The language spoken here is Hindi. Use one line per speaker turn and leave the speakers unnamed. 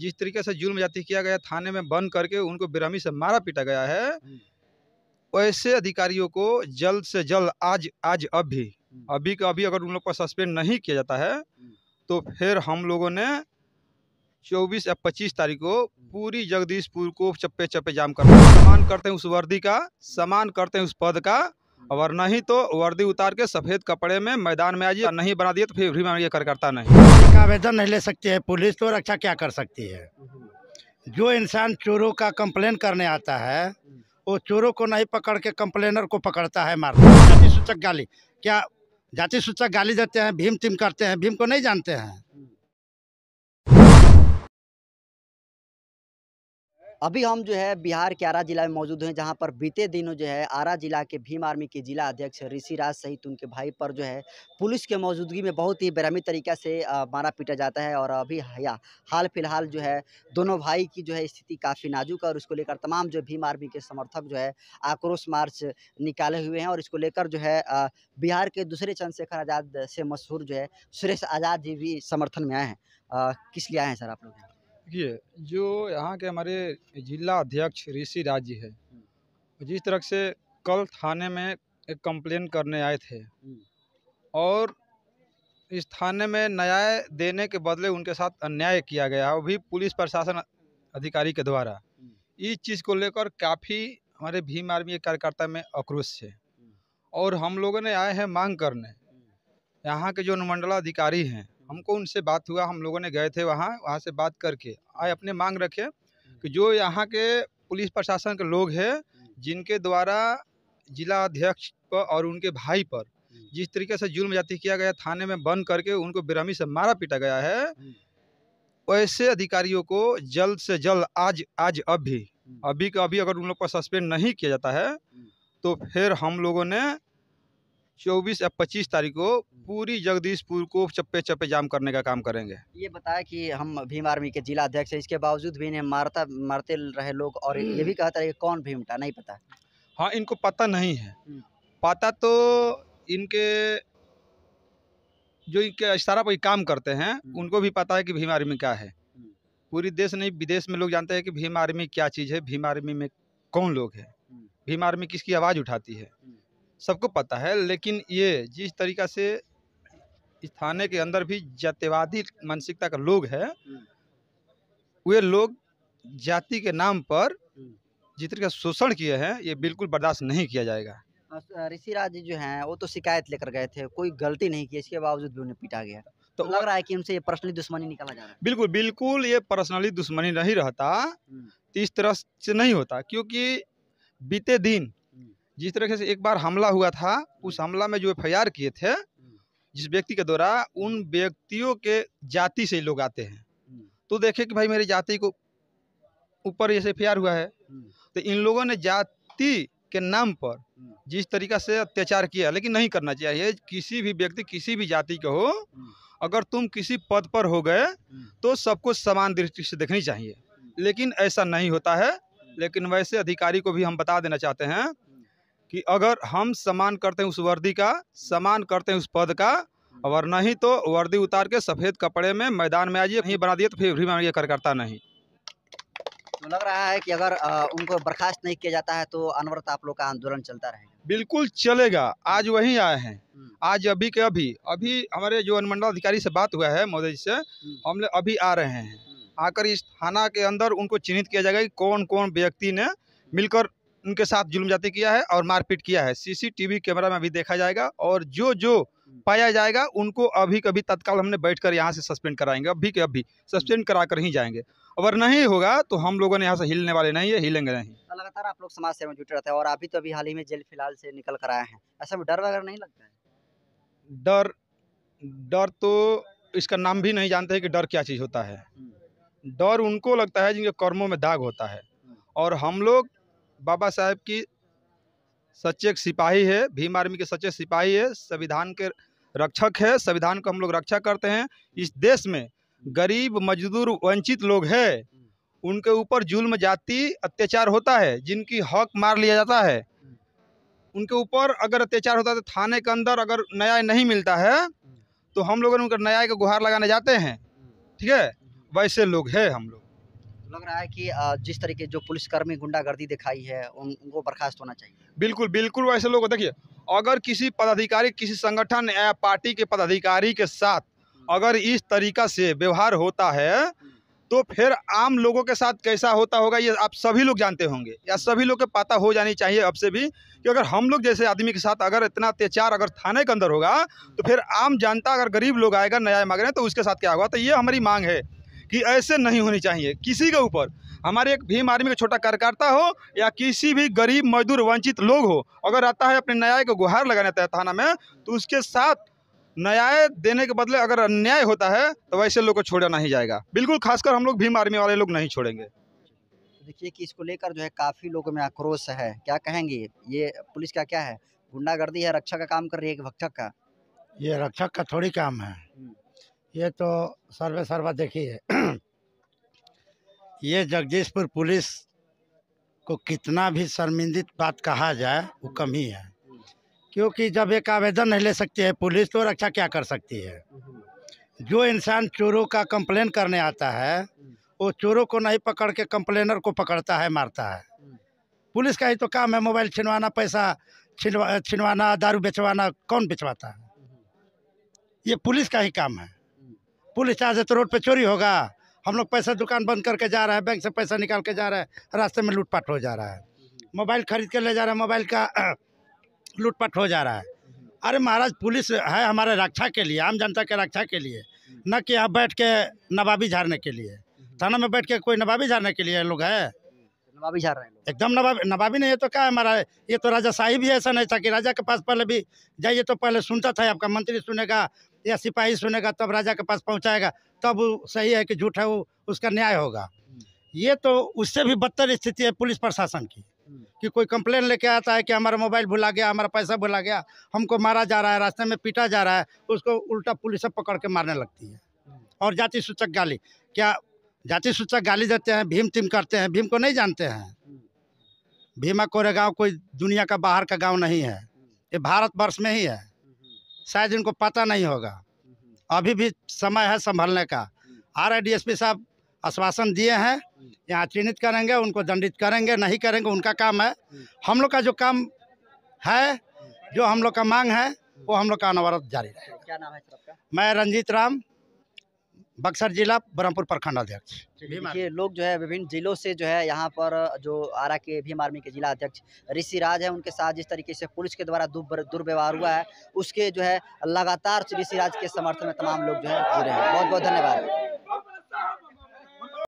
जिस तरीके से जुल्म जाति किया गया थाने में बंद करके उनको बेरहमी से मारा पीटा गया है हम्म। वैसे अधिकारियों को जल्द से जल्द आज आज अभी हम्म। अभी का अभी अगर उन लोग को सस्पेंड नहीं किया जाता है हम्म। तो फिर हम लोगों ने 24 या 25 तारीख को पूरी जगदीशपुर को चप्पे चप्पे जाम करते हैं सम्मान करते हैं उस वर्दी का सम्मान करते हैं उस पद का और नहीं तो वर्दी उतार के सफ़ेद कपड़े में मैदान में आइए नहीं बना दिए तो फिर भी मैं ये कार्यकर्ता नहीं
आवेदन नहीं ले सकती है पुलिस तो रक्षा अच्छा क्या कर सकती है जो इंसान चोरों का कंप्लेन करने आता है वो चोरों को नहीं पकड़ के कंप्लेनर को पकड़ता है मार जाति सूचक गाली क्या जाति सूचक गाली देते हैं भीम टीम करते हैं भीम को नहीं जानते हैं
अभी हम जो है बिहार के आरा जिला में मौजूद हैं जहां पर बीते दिनों जो है आरा जिला के भीम आर्मी के जिला अध्यक्ष ऋषिराज सहित उनके भाई पर जो है पुलिस के मौजूदगी में बहुत ही बेरहमी तरीक़ा से मारा पीटा जाता है और अभी या हाल फिलहाल जो है दोनों भाई की जो है स्थिति काफ़ी नाजुक है और इसको लेकर तमाम जो भीम आर्मी के समर्थक जो है आक्रोश मार्च निकाले हुए हैं और इसको लेकर जो है बिहार के दूसरे चंद्रशेखर आज़ाद से मशहूर जो है सुरेश आज़ाद जी भी समर्थन में आए हैं किस लिए आए हैं सर आप लोग यहाँ
देखिए जो यहाँ के हमारे जिला अध्यक्ष ऋषि राजी है हम्म। जिस तरह से कल थाने में एक कंप्लेन करने आए थे हम्म। और इस थाने में न्याय देने के बदले उनके साथ अन्याय किया गया वो भी पुलिस प्रशासन अधिकारी के द्वारा हम्म। इस चीज़ को लेकर काफ़ी हमारे भीम आर्मी के कार्यकर्ता में आक्रोश है और हम लोगों ने आए हैं मांग करने यहाँ के जो अनुमंडलाधिकारी हैं हमको उनसे बात हुआ हम लोगों ने गए थे वहाँ वहाँ से बात करके आए अपने मांग रखे हम्म। कि जो यहाँ के पुलिस प्रशासन के लोग हैं हम्म। जिनके द्वारा जिला अध्यक्ष पर और उनके भाई पर हम्म। जिस तरीके से जुल्म जाति किया गया थाने में बंद करके उनको बिरामी से मारा पीटा गया है वैसे अधिकारियों को जल्द से जल्द आज आज अभी अभी का अभी अगर उन लोग को सस्पेंड नहीं किया जाता है तो फिर हम लोगों ने चौबीस या पच्चीस तारीख को पूरी जगदीशपुर को चप्पे चप्पे जाम करने का काम करेंगे
ये बताया कि हम भीम आर्मी के जिला अध्यक्ष हैं इसके बावजूद भी इन्हें मारता मारते रहे लोग और ये भी कहता है कि कौन भीम था नहीं पता
हाँ इनको पता नहीं है हम्म। पता तो इनके जो इनके इशारा पर काम करते हैं हम्म। उनको भी पता है कि भीम आर्मी क्या है हम्म। पूरी देश नहीं विदेश में लोग जानते हैं कि भीम आर्मी क्या चीज़ है भीम आर्मी में कौन लोग हैं भीम आर्मी किसकी आवाज़ उठाती है सबको पता है लेकिन ये जिस तरीका से इस थाने के अंदर भी जातिवादी मानसिकता का लोग है हम्म। वे लोग जाति के नाम पर हम्म। जिस तरीके शोषण किए हैं ये बिल्कुल बर्दाश्त नहीं किया जाएगा
ऋषिराज राज जो हैं वो तो शिकायत लेकर गए थे कोई गलती नहीं की इसके बावजूद भी उन्हें पीटा गया तो, तो लग रहा है कि उनसे ये पर्सनली दुश्मनी निकाला जा रहा है
बिल्कुल बिल्कुल ये पर्सनली दुश्मनी नहीं रहता इस हम्म। तरह से नहीं होता क्योंकि बीते दिन जिस तरीके से एक बार हमला हुआ था हम्म। उस हमला में जो एफ किए थे हम्म। जिस व्यक्ति के द्वारा उन व्यक्तियों के जाति से लोग आते हैं हम्म। तो देखे कि भाई मेरी जाति को ऊपर जैसे एफ हुआ है तो इन लोगों ने जाति के नाम पर जिस तरीका से अत्याचार किया लेकिन नहीं करना चाहिए किसी भी व्यक्ति किसी भी जाति का हो अगर तुम किसी पद पर हो गए तो सबको समान दृष्टि से देखनी चाहिए लेकिन ऐसा नहीं होता है लेकिन वैसे अधिकारी को भी हम बता देना चाहते हैं कि अगर हम समान करते हैं उस वर्दी का समान करते हैं उस पद का हम्म। और नहीं तो वर्दी उतार के सफ़ेद कपड़े में मैदान में आइए नहीं बना दिए तो फिर भी मैं ये कार्यकर्ता नहीं
तो लग रहा है कि अगर उनको बर्खास्त नहीं किया जाता है तो अनवरत आप लोग का आंदोलन चलता रहेगा
बिल्कुल चलेगा आज वही आए हैं हम्म। आज अभी के अभी अभी हमारे जो अनुमंडल अधिकारी से बात हुआ है मोदी जी से हम्म। हम अभी आ रहे हैं आकर इस थाना के अंदर उनको चिन्हित किया जाएगा कि कौन कौन व्यक्ति ने मिलकर उनके साथ जुल्म जाती किया है और मारपीट किया है सीसीटीवी कैमरा में अभी देखा जाएगा और जो जो हम्म। पाया जाएगा उनको अभी कभी तत्काल हमने बैठ कर यहाँ से सस्पेंड कराएंगे अभी के अभी सस्पेंड करा कर ही जाएंगे अगर नहीं होगा तो हम लोगों ने यहाँ से हिलने वाले नहीं है हिलेंगे नहीं
तो लगातार आप लोग समाज सेवा में जुटे रहते हैं और अभी तो अभी हाल ही में जेल फिलहाल से निकल कर आए हैं ऐसा में डर वगैरह नहीं लगता
है डर डर तो इसका नाम भी नहीं जानते कि डर क्या चीज़ होता है
हम्म।
डर उनको लगता है जिनके कर्मों में दाग होता है हम्म। और हम लोग बाबा साहेब की सच्चे सिपाही है भीम आर्मी के सच्चे सिपाही है संविधान के रक्षक है संविधान को हम लोग रक्षा करते हैं इस देश में गरीब मजदूर वंचित लोग हैं उनके ऊपर जुल्म जाति अत्याचार होता है जिनकी हक मार लिया जाता है उनके ऊपर अगर अत्याचार होता है तो थाने के अंदर अगर न्याय नहीं मिलता है तो हम लोग उनका न्याय का गुहार लगाने जाते हैं ठीक है वैसे लोग हैं हम लोग
लग रहा है कि जिस तरीके जो पुलिसकर्मी गुंडागर्दी दिखाई है उन, उनको बर्खास्त होना चाहिए
बिल्कुल बिल्कुल वैसे लोग देखिए अगर किसी पदाधिकारी किसी संगठन या पार्टी के पदाधिकारी के साथ हम्म। अगर इस तरीका से व्यवहार होता है तो फिर आम लोगों के साथ कैसा होता होगा ये आप सभी लोग जानते होंगे या हम्म। सभी लोग के पता हो जानी चाहिए अब से भी कि अगर हम लोग जैसे आदमी के साथ अगर इतना अत्याचार अगर थाने के अंदर होगा तो हम्म। फिर आम जनता अगर गरीब लोग आएगा न्याय मांग रहे हैं तो उसके साथ क्या होगा तो ये हमारी मांग है कि ऐसे नहीं होनी चाहिए किसी के ऊपर हमारे एक भीम आर्मी का छोटा कार्यकर्ता हो या किसी भी गरीब मजदूर वंचित लोग हो अगर आता है अपने न्याय को गुहार लगाने आता थाना में तो उसके साथ न्याय देने के बदले अगर अन्याय होता है तो वैसे लोग को छोड़ा नहीं जाएगा बिल्कुल खासकर हम लोग भीम आर्मी वाले लोग नहीं छोड़ेंगे
देखिए कि इसको लेकर जो है काफ़ी लोगों में आक्रोश है क्या कहेंगे ये पुलिस का क्या है गुंडागर्दी है रक्षा का काम कर रही है एक भक्षक का
ये रक्षक का थोड़ी काम है हम्म। ये तो सर्वे सर्वा देखिए ये जगदीशपुर पुलिस को कितना भी शर्मिंदित बात कहा जाए वो कम ही है क्योंकि जब एक आवेदन नहीं ले सकती है पुलिस तो रक्षा क्या कर सकती है जो इंसान चोरों का कंप्लेन करने आता है वो चोरों को नहीं पकड़ के कंप्लेनर को पकड़ता है मारता है पुलिस का ही तो काम है मोबाइल छिनवाना पैसा छिनवा छिनवाना दारू बेचवाना कौन बेचवाता है ये पुलिस का ही काम है पुलिस चाहे तो रोड पे चोरी होगा हम लोग पैसा दुकान बंद करके जा रहा है बैंक से पैसा निकाल के जा रहा है रास्ते में लूटपाट हो जा रहा है मोबाइल खरीद के ले जा रहा है मोबाइल का लूटपाट हो जा रहा है अरे महाराज पुलिस है हमारे रक्षा के लिए आम जनता के रक्षा के लिए न कि यहाँ बैठ के नवाबी झाड़ने के लिए थाना में बैठ के कोई नवाबी झाड़ने के लिए लोग है नवाबी झाड़ रहे हैं एकदम नवाबी नवाबी नहीं है तो क्या है हमारा ये तो राजा साहिब ही ऐसा नहीं था कि राजा के पास पहले भी जाइए तो पहले सुनता था आपका मंत्री सुनेगा या सिपाही सुनेगा तब राजा के पास पहुंचाएगा तब सही है कि झूठ है वो उसका न्याय होगा हम्म। ये तो उससे भी बदतर स्थिति है पुलिस प्रशासन की हम्म। कि कोई कंप्लेन लेके आता है कि हमारा मोबाइल भुला गया हमारा पैसा भुला गया हमको मारा जा रहा है रास्ते में पीटा जा रहा है उसको उल्टा पुलिस अब पकड़ के मारने लगती है हम्म। और जाति सूचक गाली क्या जाति सूचक गाली देते हैं भीम टीम करते हैं भीम को नहीं जानते हैं भीमा कोरेगा गाँव कोई दुनिया का बाहर का गाँव नहीं है ये भारत वर्ष में ही है शायद इनको पता नहीं होगा अभी भी समय है संभलने का R I D S P साहब आश्वासन दिए हैं यहाँ चिन्हित करेंगे उनको दंडित करेंगे नहीं करेंगे उनका काम है हम लोग का जो काम है जो हम लोग का मांग है वो हम लोग का अनवरत जारी रहेगा क्या नाम है मैं रंजीत राम बक्सर जिला ब्रह्मपुर प्रखंड अध्यक्ष
देखिए लोग जो है विभिन्न जिलों से जो है यहाँ पर जो आरा के भीम आर्मी के जिला अध्यक्ष ऋषि राज है उनके साथ जिस तरीके से पुलिस के द्वारा दुर्व्यवहार हुआ है उसके जो है लगातार ऋषि राज के समर्थन में तमाम लोग जो है जुड़े हैं बहुत बहुत धन्यवाद